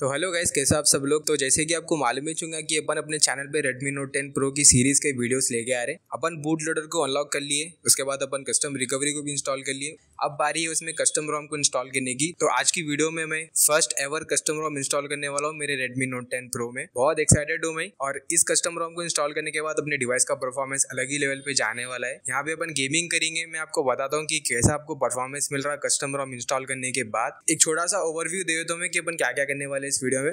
तो hello guys कैसे आप सब लोग तो जैसे कि आपको मालूम ही चूंगा कि अपन अपने चैनल पे Redmi Note 10 Pro की सीरीज के वीडियोस लेके आ रहे हैं अपन बूट लोडर को अनलॉक कर लिए उसके बाद अपन कस्टम रिकवरी को भी इंस्टॉल कर लिए अब बारी है उसमें कस्टम रोम को इंस्टॉल करने की तो आज की वीडियो में मैं first ever custom ROM install करने वाला हूँ मेरे रेडमी नोट टेन प्रो में बहुत एक्साइटेड हूँ मैं और इस कस्टम रोम को इंस्टॉल करने के बाद अपने डिवाइस का परफॉर्मेंस अलग ही लेवल पे जाने वाला है यहाँ पे अपन गेमिंग करेंगे मैं आपको बताता हूँ की कैसा आपको परफॉर्मेंस मिल रहा है कस्टम रोम इंस्टॉल करने के बाद एक छोटा सा ओवरव्यू दे देता तो हूँ मैं कि अपन क्या क्या करने वाले वाले इस वीडियो में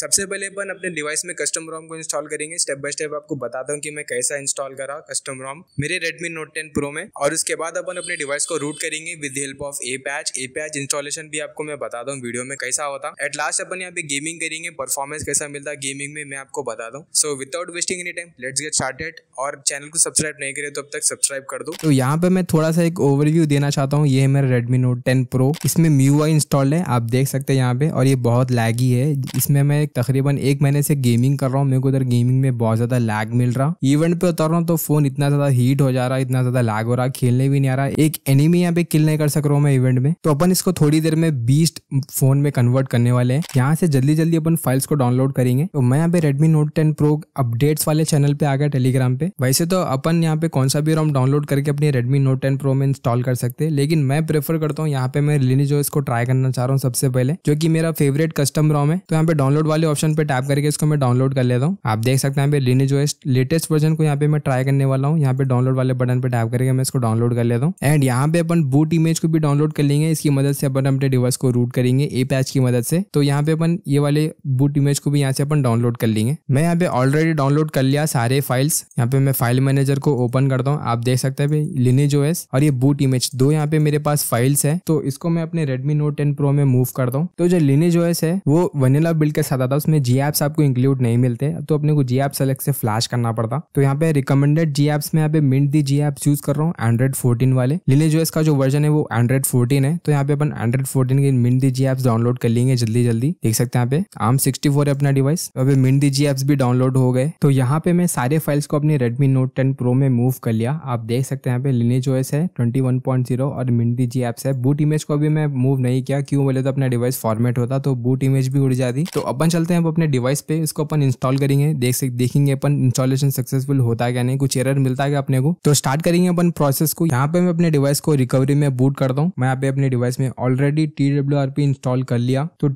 सबसे पहले अपन अपने डिवाइस में कस्टम रोम को इंस्टॉल करेंगे स्टेप बाय स्टेप आपको बताता हूँ कि मैं कैसा इंस्टॉल करा कस्टम रोम मेरे रेडमी नोट टेन प्रो में और उसके बाद अपन अपने डिवाइस को रूट करेंगे with help of a patch a patch installation भी आपको मैं बता दूँ वीडियो में कैसा होता एट लास्ट अपन यहाँ पे गेमिंग करेंगे परफॉर्मेंस कैसा मिलता है गेमिंग में मैं आपको बता दूँ so without wasting any time let's get started और चैनल को सब्सक्राइब नहीं करे तो अब तक सब्सक्राइब कर दो तो यहाँ पे मैं थोड़ा सा एक ओवरव्यू देना चाहता हूँ ये है मेरा रेडमी नोट टेन प्रो इसमें म्यू इंस्टॉल है आप देख सकते हैं यहाँ पे और ये बहुत लैगी ही है इसमें मैं तकरीबन एक महीने से गेमिंग कर रहा हूँ मेरे को इधर गेमिंग में बहुत ज़्यादा लैग मिल रहा इवेंट पे उतर रहा हूँ तो फोन इतना ज़्यादा हीट हो जा रहा है इतना ज़्यादा लैग हो रहा है खेलने भी नहीं आ रहा एक एनिमी यहाँ पे किल नहीं कर सक रहा हूँ मैं इवेंट में तो अपन इसको थोड़ी देर में बीस्ट फोन में कन्वर्ट करने वाले हैं यहाँ से जल्दी जल्दी अपन फाइल्स को डाउनलोड करेंगे तो मैं यहाँ पे Redmi Note ten Pro updates वाले चैनल पे आ गया टेलीग्राम पे वैसे तो अपन यहाँ पे कौन सा भी रोम डाउनलोड करके अपनी रेडमी नोट टेन प्रो में इंस्टॉल कर सकते हैं लेकिन मैं प्रेफर करता हूँ यहाँ पे मैं जो इसको ट्राई करना चाह रहा हूँ सबसे पहले जो की मेरा फेवरेट कस्टम रोम रहा हूँ मैं तो यहाँ पे डाउनलोड वाले ऑप्शन पे टैप करके इसको मैं डाउनलोड कर लेता हूँ आप देख सकते हैं यहाँ पे लिने जो लेटेस्ट वर्जन को यहाँ पे मैं ट्राई करने वाला हूँ यहाँ पे डाउनलोड वाले बटन पे टैप करके मैं इसको डाउनलोड कर लेता हूँ एंड यहाँ पे अपन बूट इमेज को भी डाउनलोड कर लेंगे इसकी मदद से अपन अपने डिवाइस को रूट करेंगे ए पैच की मदद से तो यहाँ पे अपन ये वाले बूट इमेज को भी यहाँ से अपन डाउनलोड कर लेंगे मैं यहाँ पे ऑलरेडी डाउनलोड कर लिया सारे फाइल्स यहाँ पे मैं फाइल मैनेजर को ओपन करता हूँ आप देख सकते हैं लिने जो है और ये बूट इमेज दो यहाँ पे मेरे पास फाइल्स है तो इसको मैं अपने रेडमी नोट टेन प्रो में मूव करता हूँ तो जो लिने जो है वो वनीला बिल्ड के साथ आता उसमें जी एप्स आपको इंक्लूड नहीं मिलते तो अपने को जी एप्स अलग से फ्लैश करना पड़ता तो यहाँ पे रिकमेंडेड जी एप्स में यहाँ पे mind the G apps use कर रहा हूँ एंड्रॉइड फोर्टीन वाले लिले जो इसका जो वर्जन है वो एंड्रॉइड फोर्टीन है तो यहाँ पे अपन एंड्रॉइड फोर्टीन की mind the G apps download कर लेंगे जल्दी जल्दी देख सकते हैं यहाँ पे आम सिक्सटी फोर है अपना डिवाइस तो अभी मिंट दी जी एप्स भी डाउनलोड हो गए तो यहाँ पे मैं सारे फाइल्स को अपने रेडमी नोट टेन प्रो में मूव कर लिया आप देख सकते हैं यहाँ पे लिने जो है जीरो और मिंडी जी एप्स है बूट इमेज को अभी मैं मूव नहीं किया क्यों बोले तो अपना डिवाइस फॉर्मेट होता तो बूट इमेज भी भी उड़ जाती तो अपन चलते हैं अब अपने डिवाइस पे इसको अपन इंस्टॉल करेंगे देख सक देखेंगे अपन इंस्टॉलेशन सक्सेसफुल होता है क्या नहीं कुछ एरर मिलता है क्या अपने को तो स्टार्ट करेंगे अपन प्रोसेस को यहाँ पे मैं अपने डिवाइस को रिकवरी में बूट करता हूँ मैं यहाँ पे अपने डिवाइस में ऑलरेडी टी इंस्टॉल कर लिया तो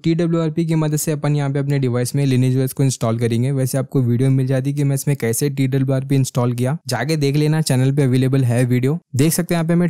टी की मदद से अपन यहाँ पे अपने डिवाइस में लिनेज वेस को इंस्टॉल करेंगे वैसे आपको वीडियो मिल जाती कि मैं इसमें कैसे टी इंस्टॉल किया जाके देख लेना चैनल पे अवेलेबल है वीडियो देख सकते हैं यहाँ पे मैं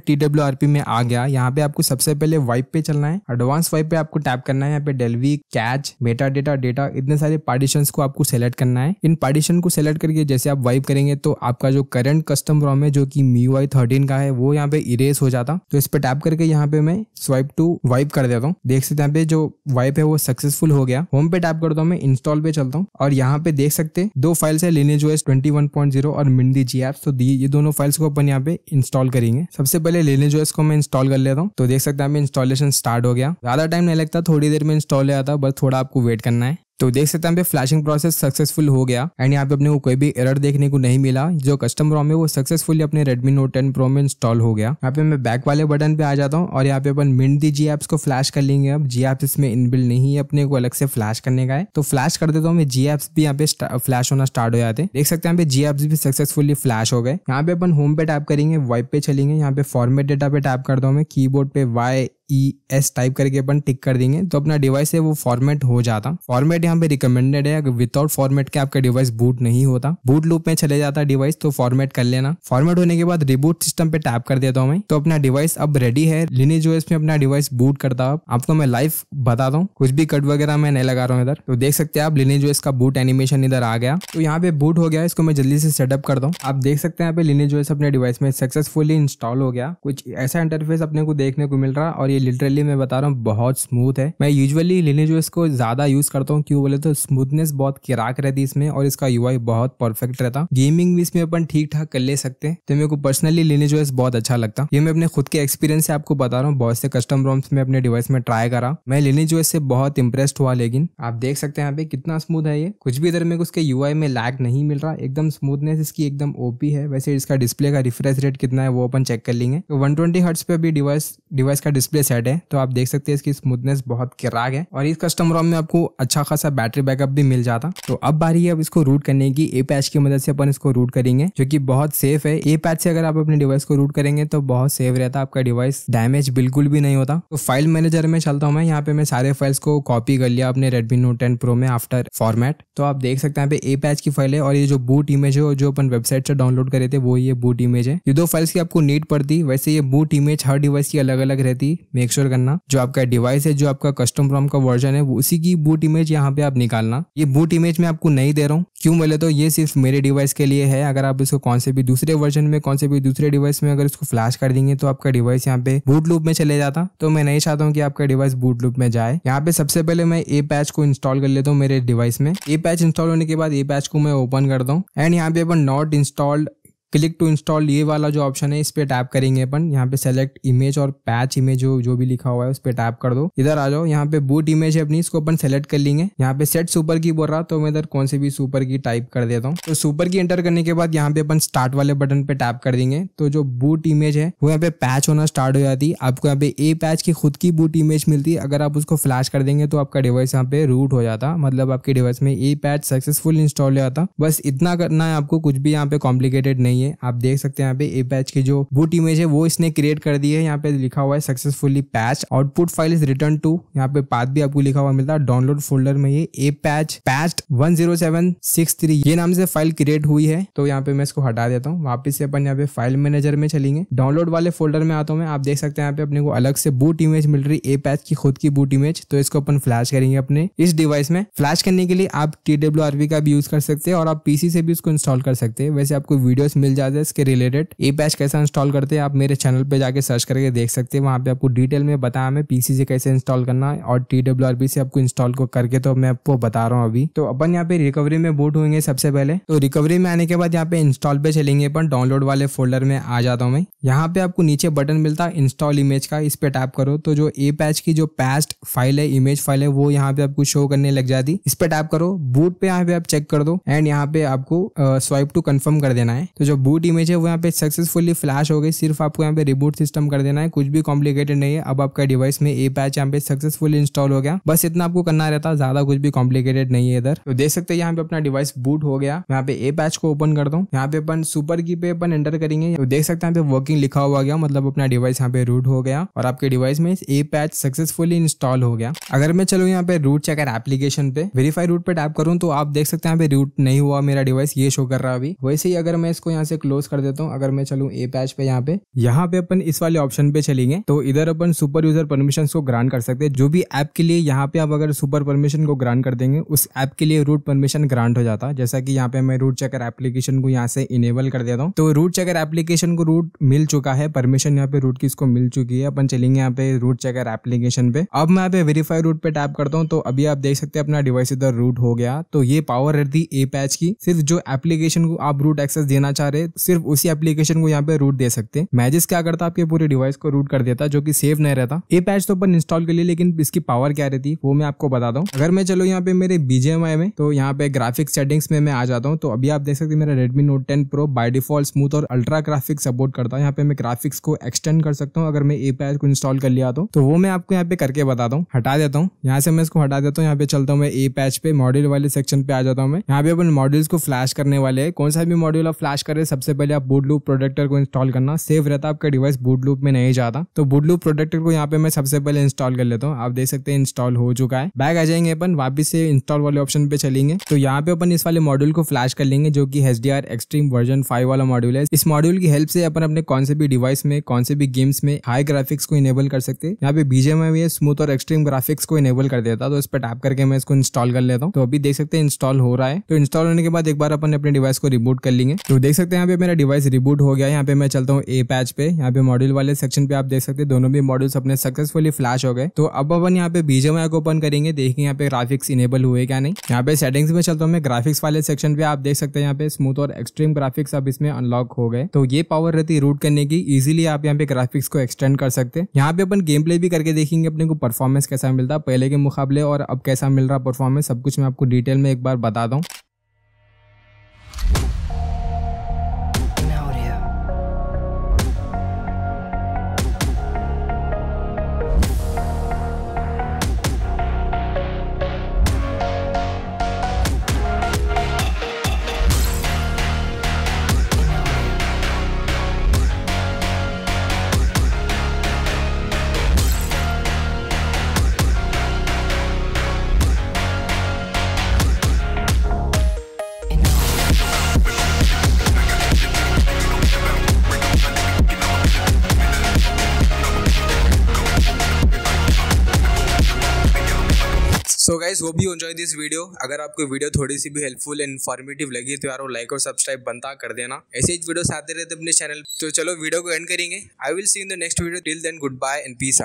टी में आ गया यहाँ पे आपको सबसे पहले वाइप पे चलना है एडवांस वाइप पे आपको टैप करना है यहाँ पे डेलवी कैट बैच मेटा डेटा डेटा इतने सारे पार्टीशन को आपको सेलेक्ट करना है इन पार्टीशन को सेलेक्ट करके जैसे आप वाइप करेंगे तो आपका जो करंट कस्टम रॉम है जो कि मी वाई थर्टीन का है वो यहाँ पे इरेज हो जाता तो इस पर टैप करके यहाँ पे मैं स्वाइप टू वाइप कर देता हूँ देख सकते हैं पे जो वाइप है वो सक्सेसफुल हो गया होम पे टैप करता हूँ मैं इंस्टॉल पे चलता हूँ और यहाँ पे देख सकते दो फाइल्स है लेने जो है और मिंडी जी एप्स तो ये दोनों फाइल्स को अपन यहाँ पे इंस्टॉल करेंगे सबसे पहले लेने जो इसको मैं इंस्टॉल कर लेता हूँ तो देख सकते हैं इंस्टॉलेशन स्टार्ट हो गया ज्यादा टाइम नहीं लगता थोड़ी देर में इंस्टॉल हो जाता बस थोड़ा आपको वेट करना है तो देख सकते हैं फ्लैशिंग प्रोसेस सक्सेसफुल हो गया एंड यहाँ पे अपने को कोई भी एरर देखने को नहीं मिला जो कस्टम रोम है वो सक्सेसफुली अपने Redmi Note 10 Pro में इंस्टॉल हो गया यहाँ पे मैं बैक वाले बटन पे आ जाता हूँ और यहाँ पे अपन मिंट दी जी एप्स को फ्लैश कर लेंगे अब जी एप्स इसमें इनबिल्ड नहीं है अपने को अलग से फ्लैश करने का है तो फ्लैश कर देता हूँ मैं जी एप्स भी यहाँ पे फ्लैश होना स्टार्ट हो जाते देख सकते हैं यहाँ पे जी एप्स भी सक्सेसफुली फ्लैश हो गए यहाँ पे अपन होम पे टाइप करेंगे वाइप पे चलेंगे यहाँ पे फॉर्मेट डेटा पे टाइप करता हूँ मैं कीबोर्ड पे वाई ई एस टाइप करके अपन टिक कर देंगे तो अपना डिवाइस है वो फॉर्मेट हो जाता फॉर्मेट यहाँ पे रिकमेंडेड है अगर विदाउट फॉर्मेट के आपका डिवाइस बूट नहीं होता बूट लूप में चले जाता डिवाइस तो फॉर्मेट कर लेना फॉर्मेट होने के बाद रिबूट सिस्टम पे टैप कर देता हूँ मैं तो अपना डिवाइस अब रेडी है लिनी जो में अपना डिवाइस बूट करता हूँ आपको मैं लाइव बताता हूँ कुछ भी कट वगैरह मैं नहीं लगा रहा हूँ इधर तो देख सकते हैं आप लिनी जो का बूट एनिमेशन इधर आ गया तो यहाँ पे बूट हो गया इसको मैं जल्दी से सेटअप करता हूँ आप देख सकते हैं यहाँ पे लिनी जो अपने डिवाइस में सक्सेसफुली इंस्टॉल हो गया कुछ ऐसा इंटरफेस अपने को देखने को मिल रहा और ये लिटरली मैं बता रहा हूँ बहुत स्मूथ है मैं यूजुअली लेने जो इसको ज़्यादा यूज़ करता हूँ क्यों बोले तो स्मूथनेस बहुत किराक रहती है इसमें और इसका यू बहुत परफेक्ट रहता गेमिंग भी इसमें अपन ठीक ठाक कर ले सकते हैं तो मेरे को पर्सनली लेने जो बहुत अच्छा लगता ये मैं अपने खुद के एक्सपीरियंस से आपको बता रहा हूँ बहुत से कस्टम रोम्स में अपने डिवाइस में ट्राई करा मैं लेने जो इससे बहुत इंप्रेस्ड हुआ लेकिन आप देख सकते हैं यहाँ पे कितना स्मूथ है ये कुछ भी इधर मेरे को उसके यू में लैग नहीं मिल रहा एकदम स्मूथनेस इसकी एकदम ओपी है वैसे इसका डिस्प्ले का रिफ्रेश रेट कितना है वो अपन चेक कर लेंगे तो वन ट्वेंटी हर्ट्स पे भी डिवाइस डिवाइस का डिस्प्ले सेट है तो आप देख सकते हैं इसकी स्मूथनेस बहुत किराग है और इस कस्टम रोम में आपको अच्छा खासा बैटरी बैकअप भी मिल जाता तो अब बारी है अब इसको रूट करने की ए पैच की मदद से अपन इसको रूट करेंगे जो की बहुत सेफ है ए पैच से अगर आप अपने डिवाइस को रूट करेंगे तो बहुत सेफ रहता आपका डिवाइस डैमेज बिल्कुल भी नहीं होता तो फाइल मैनेजर में चलता हूँ मैं यहाँ पे मैं सारे फाइल्स को कॉपी कर लिया अपने रेडमी नोट टेन प्रो में आफ्टर फॉर्मेट तो आप देख सकते हैं ए पैच की फाइल है और ये जो बूट इमेज है जो अपन वेबसाइट से डाउनलोड करे थे वो ये बूट इमेज है ये दो फाइल्स की आपको नीड पड़ती वैसे ये बूट इमेज हर डिवाइस की अलग अलग रहती मेक श्योर करना जो आपका डिवाइस है जो आपका कस्टम प्रॉम का वर्जन है उसी की बूट इमेज यहाँ पे आप निकालना ये बूट इमेज मैं आपको नहीं दे रहा हूँ क्यों बोले तो ये सिर्फ मेरे डिवाइस के लिए है अगर आप इसको कौन से भी दूसरे वर्जन में कौन से भी दूसरे डिवाइस में अगर इसको फ्लैश कर देंगे तो आपका डिवाइस यहाँ पे बूट लूप में चले जाता तो मैं नहीं चाहता हूँ कि आपका डिवाइस बूट लूप में जाए यहाँ पे सबसे पहले मैं ए पैच को इंस्टॉल कर लेता हूँ मेरे डिवाइस में ए पैच इंस्टॉल होने के बाद ए पैच को मैं ओपन करता हूँ एंड यहाँ पे अपन not installed click to install ये वाला जो ऑप्शन है इस पर टैप करेंगे अपन यहाँ पे सेलेक्ट इमेज और पैच इमेज जो जो भी लिखा हुआ है उस पर टैप कर दो इधर आ जाओ यहाँ पे बूट इमेज है अपनी इसको अपन सेलेक्ट कर लेंगे यहाँ पे सेट सुपर की बोल रहा तो मैं इधर कौन से भी सुपर की टाइप कर देता हूँ तो सुपर की एंटर करने के बाद यहाँ पे अपन स्टार्ट वाले बटन पे टैप कर देंगे तो जो बूट इमेज है वो यहाँ पे पैच होना स्टार्ट हो जाती है आपको यहाँ पे ए पैच की खुद की बूट इमेज मिलती है अगर आप उसको फ्लैश कर देंगे तो आपका डिवाइस यहाँ पे रूट हो जाता मतलब आपके डिवाइस में ए पैच सक्सेसफुल इंस्टॉल हो जाता बस इतना करना है आपको कुछ भी यहाँ पे कॉम्प्लिकेटेड नहीं है है आप देख सकते हैं यहाँ पे ए पैच के जो बूट इमेज है वो इसने क्रिएट कर दी है यहाँ पे लिखा हुआ है successfully patch output file is written to यहाँ पे पाथ भी आपको लिखा हुआ मिलता है डाउनलोड फोल्डर में ये ए पैच पैच वन ये नाम से फाइल क्रिएट हुई है तो यहाँ पे मैं इसको हटा देता हूँ वापिस से अपन यहाँ पे फाइल मैनेजर में चलेंगे डाउनलोड वाले फोल्डर में आता हूँ मैं आप देख सकते हैं यहाँ पे अपने को अलग से बूट इमेज मिल रही ए पैच की खुद की बूट इमेज तो इसको अपन फ्लैश करेंगे अपने इस डिवाइस में फ्लैश करने के लिए आप टी का भी यूज कर सकते हैं और आप पीसी से भी उसको इंस्टॉल कर सकते हैं वैसे आपको वीडियोस मिल मिल जाता है इसके रिलेटेड ए पैच कैसे इंस्टॉल करते हैं आप मेरे चैनल पर जाकर सर्च करके देख सकते हैं वहाँ पे आपको डिटेल में बताया मैं पीसी से कैसे इंस्टॉल करना है और टी डब्ल्यू से आपको इंस्टॉल को करके तो मैं आपको बता रहा हूँ अभी तो अपन यहाँ पे रिकवरी में बूट हुएंगे सबसे पहले तो रिकवरी में आने के बाद यहाँ पे इंस्टॉल पे चलेंगे अपन डाउनलोड वाले फोल्डर में आ जाता हूँ मैं यहाँ पे आपको नीचे बटन मिलता है इंस्टॉल इमेज का इस पे टैप करो तो जो ए पैच की जो पैस्ट फाइल है इमेज फाइल है वो यहाँ पे आपको शो करने लग जाती इस पे टैप करो बूट पे यहाँ पे आप चेक कर दो एंड यहाँ पे आपको स्वाइप टू कंफर्म कर देना है तो जो जो बूट इमेज है वो यहाँ पे सक्सेसफुली फ्लैश हो गई सिर्फ आपको यहाँ पे रिबूट सिस्टम कर देना है कुछ भी कॉम्प्लिकेटेड नहीं है अब आपका डिवाइस में ए पैच यहाँ पे सक्सेसफुली इंस्टॉल हो गया बस इतना आपको करना रहता है ज्यादा कुछ भी कॉम्प्लिकेटेड नहीं है इधर तो देख सकते हैं यहाँ पे अपना डिवाइस बूट हो गया यहाँ पे ए पैच को ओपन करता हूँ यहाँ पे अपन सुपर की पे अपन एंटर करेंगे तो देख सकते हैं वर्किंग लिखा हुआ गया मतलब अपना डिवाइस यहाँ पे रूट हो गया और आपके डिवाइस में ए पैच सक्सेसफुली इंस्टॉल हो गया अगर मैं चलू यहाँ पे रूट चेकर एप्लीकेशन पे वेरीफाई रूट पे टैप करूँ तो आप देख सकते हैं यहाँ पे रूट नहीं हुआ मेरा डिवाइस ये शो कर रहा अभी वैसे ही अगर मैं इसको यहाँ यहाँ से क्लोज कर देता हूँ अगर मैं चलू ए पैच पे यहाँ पे यहाँ पे अपन इस वाले ऑप्शन पे चलेंगे तो इधर अपन सुपर यूजर परमिशन को ग्रांट कर सकते हैं जो भी ऐप के लिए यहाँ पे आप अगर सुपर परमिशन को ग्रांट कर देंगे उस ऐप के लिए रूट परमिशन ग्रांट हो जाता है जैसा की यहाँ पे मैं रूट चेकर एप्लीकेशन को यहाँ से इनेबल कर देता हूँ तो रूट चेकर एप्लीकेशन को रूट मिल चुका है परमिशन यहाँ पे रूट की इसको मिल चुकी है अपन चलेंगे यहाँ पे रूट चेकर एप्लीकेशन पे अब मैं यहाँ पे वेरीफाई रूट पे टैप करता हूँ तो अभी आप देख सकते हैं अपना डिवाइस इधर रूट हो गया तो ये पावर रहती ए पैच की सिर्फ जो एप्लीकेशन को आप रूट एक्सेस देना चाह रहे सिर्फ उसी एप्लीकेशन को यहाँ पे रूट दे सकते हैं मैजिस क्या करता आपके पूरे डिवाइस को रूट कर देता जो कि सेफ नहीं रहता ए पैच तो अपन इंस्टॉल कर लिए लेकिन इसकी पावर क्या रहती वो मैं आपको बताता हूँ अगर मैं चलो यहाँ पे मेरे बीजेएमआई में तो यहाँ पे ग्राफिक सेटिंग्स में मैं आ जाता हूँ तो अभी आप देख सकते मेरा Redmi Note ten Pro by default smooth और अल्ट्रा ग्राफिक सपोर्ट करता है यहाँ पे मैं ग्राफिक्स को एक्सटेंड कर सकता हूँ अगर मैं ए पैच को इंस्टॉल कर लिया तो।, तो, वो मैं आपको यहाँ पे करके बताता हूँ हटा देता हूँ यहाँ से मैं इसको हटा देता हूँ यहाँ पे चलता हूँ मैं ए पैच पे मॉड्यूल वाले सेक्शन पे आ जाता हूँ मैं यहाँ पे अपन मॉड्यूल्स को फ्लैश करने वाले कौन सा भी मॉड्यूल आप फ्लैश कर करें सबसे पहले आप बूट लूप प्रोडक्टर को इंस्टॉल करना सेफ रहता है आपका डिवाइस बूट लूप में नहीं जाता तो बूट लूप प्रोडक्टर को यहाँ पे मैं सबसे पहले इंस्टॉल कर लेता हूँ आप देख सकते हैं इंस्टॉल हो चुका है बैग आ जाएंगे अपन वापिस से इंस्टॉल वाले ऑप्शन पे चलेंगे तो यहाँ पे अपन इस वाले मॉड्यूल को फ्लैश कर लेंगे जो की H D R extreme version five वाला मॉड्यूल है इस मॉड्यूल की हेल्प से अपन अपने कौन से भी डिवाइस में कौन से भी गेम्स में हाई ग्राफिक्स को इनेबल कर सकते हैं यहाँ पे बीजे में भी स्मूथ और एक्सट्रीम ग्राफिक्स को इनेबल कर देता तो इस पर टैप करके मैं इसको इंस्टॉल कर लेता हूँ तो अभी देख सकते हैं इंस्टॉल हो रहा है तो इंस्टॉल होने के बाद एक बार अपन अपने डिवाइस को रिबूट कर लेंगे तो देख सकते सकते हैं यहाँ पे मेरा डिवाइस रिबूट हो गया यहाँ पे मैं चलता हूँ ए पैच पे यहाँ पे मॉड्यूल वाले सेक्शन पे आप देख सकते हैं दोनों भी मॉड्यूल्स अपने सक्सेसफुली फ्लैश हो गए तो अब अपन यहाँ पे बीजेमआई को ओपन करेंगे देखेंगे यहाँ पे ग्राफिक्स इनेबल हुए क्या नहीं यहाँ पे सेटिंग्स में चलता हूँ मैं ग्राफिक्स वाले सेक्शन पे आप देख सकते हैं यहाँ पे स्मूथ और एक्सट्रीम ग्राफिक्स अब इसमें अनलॉक हो गए तो ये पावर रहती रूट करने की इजिली आप यहाँ पे ग्राफिक्स को एक्सटेंड कर सकते हैं यहाँ पे अपन गेम प्ले भी करके देखेंगे अपने को परफॉर्मेंस कैसा मिलता पहले के मुकाबले और अब कैसा मिल रहा परफॉर्मेंस सब कुछ मैं आपको डिटेल में एक बार बता दूँ guys hope you enjoy this video अगर आपको वीडियो थोड़ी सी भी हेल्पफुल एंड इन्फॉर्मेटिव लगी तो यार वो लाइक और सब्सक्राइब बनता कर देना ऐसे ही वीडियो आते रहते अपने चैनल तो चलो वीडियो को एंड करेंगे I will see in the next video till then good bye and peace out